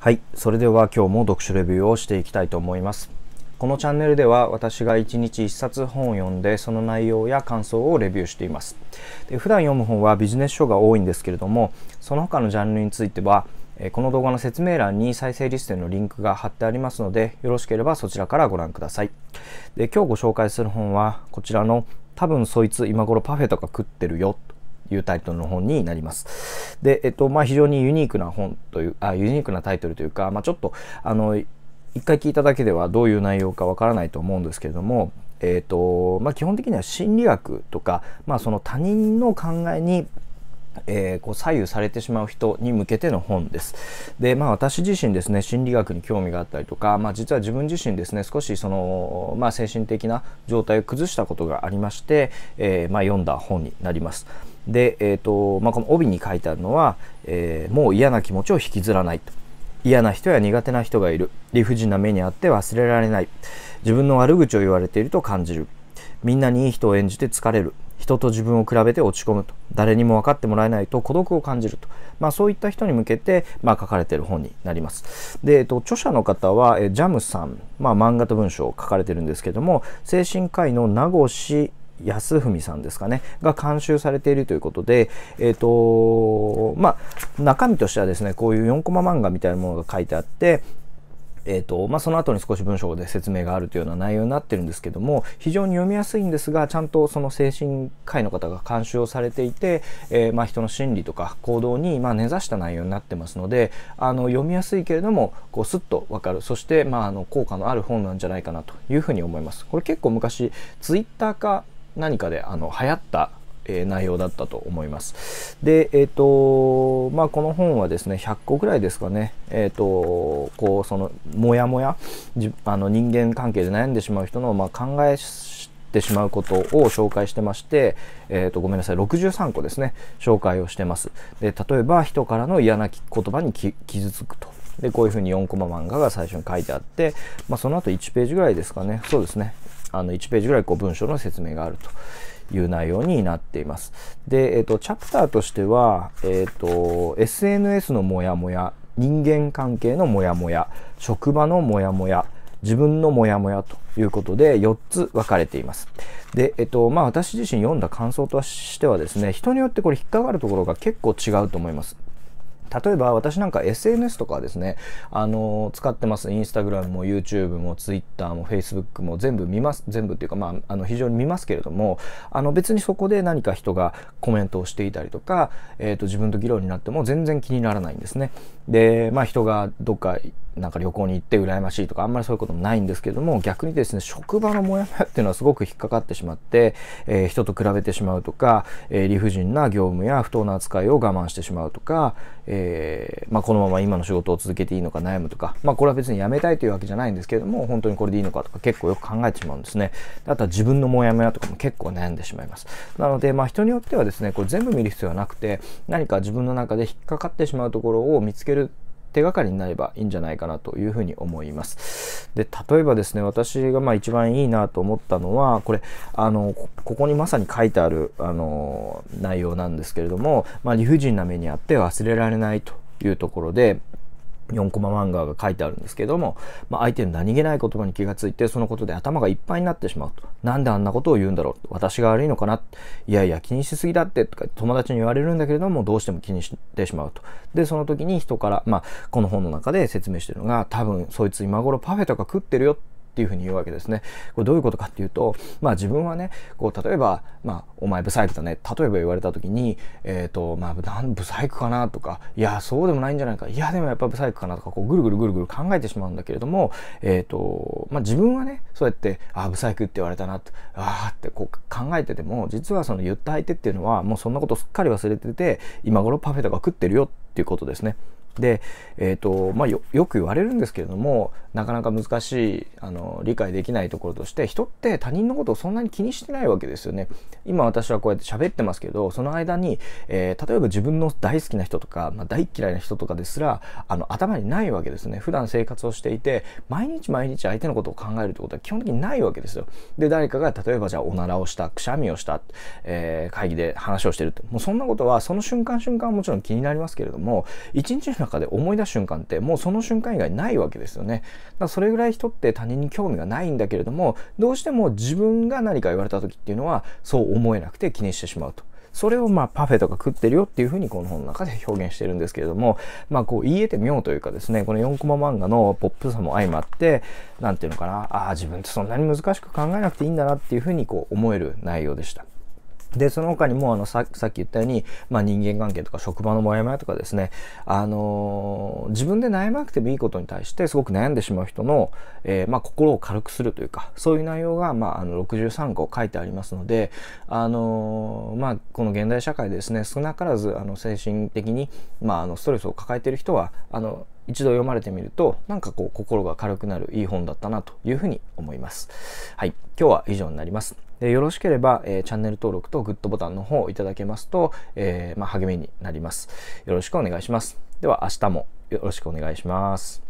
はい、それでは今日も読書レビューをしていきたいと思います。このチャンネルでは私が1日1冊本を読んでその内容や感想をレビューしています。で普段読む本はビジネス書が多いんですけれどもその他のジャンルについてはこの動画の説明欄に再生リストへのリンクが貼ってありますのでよろしければそちらからご覧ください。で今日ご紹介する本はこちらの多分そいつ今頃パフェとか食ってるよいうタイトルの本になります。で、えっと、まあ、非常にユニークな本という、あ、ユニークなタイトルというか、まあ、ちょっと、あの、一回聞いただけではどういう内容かわからないと思うんですけれども、えっと、まあ、基本的には心理学とか、まあ、その他人の考えにえー、こう左右されてしまう人に向けての本です。で、まあ私自身ですね、心理学に興味があったりとか、まあ実は自分自身ですね、少しその、まあ精神的な状態を崩したことがありまして、えー、まあ読んだ本になります。で、えーとまあ、この帯に書いてあるのは、えー、もう嫌な気持ちを引きずらないと。嫌な人や苦手な人がいる。理不尽な目にあって忘れられない。自分の悪口を言われていると感じる。みんなにいい人を演じて疲れる。人と自分を比べて落ち込むと。誰にも分かってもらえないと孤独を感じると。まあそういった人に向けて、まあ、書かれている本になります。で、えっと、著者の方は、えジャムさん、まあ漫画と文章を書かれてるんですけども、精神科医の名越康文さんですかね、が監修されているということで、えっ、ー、と、まあ、中身としてはですね、こういう4コマ漫画みたいなものが書いてあって、えーとまあ、その後に少し文章で説明があるというような内容になってるんですけども非常に読みやすいんですがちゃんとその精神科医の方が監修をされていて、えー、まあ、人の心理とか行動にま根ざした内容になってますのであの読みやすいけれどもこうスッと分かるそして、まあ、あの効果のある本なんじゃないかなというふうに思います。これ結構昔ツイッターか何かであの流行ったえ内容だったと思います。で、えっ、ー、と、まあ、この本はですね、100個ぐらいですかね、えっ、ー、と、こう、その、もやもや、あの人間関係で悩んでしまう人の、まあ、考えしてしまうことを紹介してまして、えっ、ー、と、ごめんなさい、63個ですね、紹介をしてます。で、例えば、人からの嫌な言葉に傷つくと。で、こういうふうに4コマ漫画が最初に書いてあって、まあ、その後1ページぐらいですかね。そうですね。あの1ページぐらいこう文章の説明があるという内容になっています。で、えっ、ー、と、チャプターとしては、えっ、ー、と、SNS のモヤモヤ、人間関係のモヤモヤ、職場のモヤモヤ、自分のモヤモヤということで4つ分かれています。で、えっと、まあ私自身読んだ感想としてはですね、人によってこれ引っかかるところが結構違うと思います。例えば私なんか SNS とかですね、あのー、使ってます。インスタグラムも YouTube も Twitter も Facebook も全部見ます。全部っていうか、まあ、あの、非常に見ますけれども、あの、別にそこで何か人がコメントをしていたりとか、えっ、ー、と、自分と議論になっても全然気にならないんですね。で、まあ人がどっかなんか旅行に行って羨ましいとかあんまりそういうこともないんですけども逆にですね職場のモヤモヤっていうのはすごく引っかかってしまって、えー、人と比べてしまうとか、えー、理不尽な業務や不当な扱いを我慢してしまうとか、えー、まあ、このまま今の仕事を続けていいのか悩むとか、まあ、これは別に辞めたいというわけじゃないんですけれども本当にこれでいいのかとか結構よく考えてしまうんですねあとは自分のモヤモヤとかも結構悩んでしまいますなので、まあ、人によってはですねこれ全部見る必要はなくて何か自分の中で引っかかってしまうところを見つけるる手がかりになればいいんじゃないかなというふに思います。で、例えばですね、私がまあ一番いいなと思ったのは、これ、あの、ここにまさに書いてある、あの、内容なんですけれども、まあ、理不尽な目にあって忘れられないというところで、4コマ漫画が書いてあるんですけども、まあ、相手の何気ない言葉に気がついてそのことで頭がいっぱいになってしまうとなんであんなことを言うんだろう私が悪いのかないやいや気にしすぎだってとか友達に言われるんだけれどもどうしても気にしてしまうとでその時に人から、まあ、この本の中で説明してるのが多分そいつ今頃パフェとか食ってるよってっていうふうに言うわけですね。これどういうことかっていうと、まあ自分はね、こう例えば、まあお前ブサイクだね、例えば言われた時に、えっ、ー、と、まあなんブサイクかなとか、いや、そうでもないんじゃないか、いや、でもやっぱブサイクかなとか、こうぐるぐるぐるぐる考えてしまうんだけれども、えっ、ー、と、まあ自分はね、そうやって、あ、ブサイクって言われたなて、ああってこう考えてても、実はその言った相手っていうのは、もうそんなことすっかり忘れてて、今頃パフェとか食ってるよっていうことですね。で、えーとまあ、よく言われるんですけれどもなかなか難しいあの理解できないところとして人って他人のことをそんなに気にしてないわけですよね。今私はこうやって喋ってますけどその間に、えー、例えば自分の大好きな人とか、まあ、大嫌いな人とかですらあの頭にないわけですね。普段生活をしていて毎日毎日相手のことを考えるということは基本的にないわけですよ。で誰かが例えばじゃあおならをしたくしゃみをした、えー、会議で話をしてるってもうそんなことはその瞬間瞬間はもちろん気になりますけれども一日の中で思い出す瞬間ってもうその瞬間以外ないわけですよね。だからそれぐらい人って他人に興味がないんだけれどもどうしても自分が何か言われた時っていうのはそう思えなくて気にしてしまうと。それをまあパフェとか食ってるよっていうふうにこの本の中で表現してるんですけれども、まあこう言えて妙というかですね、この4コマ漫画のポップさも相まって、なんていうのかな、ああ自分ってそんなに難しく考えなくていいんだなっていうふうにこう思える内容でした。で、その他にも、あの、さっき言ったように、まあ、人間関係とか職場のモヤモヤとかですね、あのー、自分で悩まなくてもいいことに対してすごく悩んでしまう人の、えー、まあ、心を軽くするというか、そういう内容が、まあ、あの、63個書いてありますので、あのー、まあ、この現代社会でですね、少なからず、あの、精神的に、まあ、あの、ストレスを抱えている人は、あの、一度読まれてみると、なんかこう、心が軽くなるいい本だったなというふうに思います。はい。今日は以上になります。でよろしければ、えー、チャンネル登録とグッドボタンの方をいただけますと、えー、まあ、励みになります。よろしくお願いします。では明日もよろしくお願いします。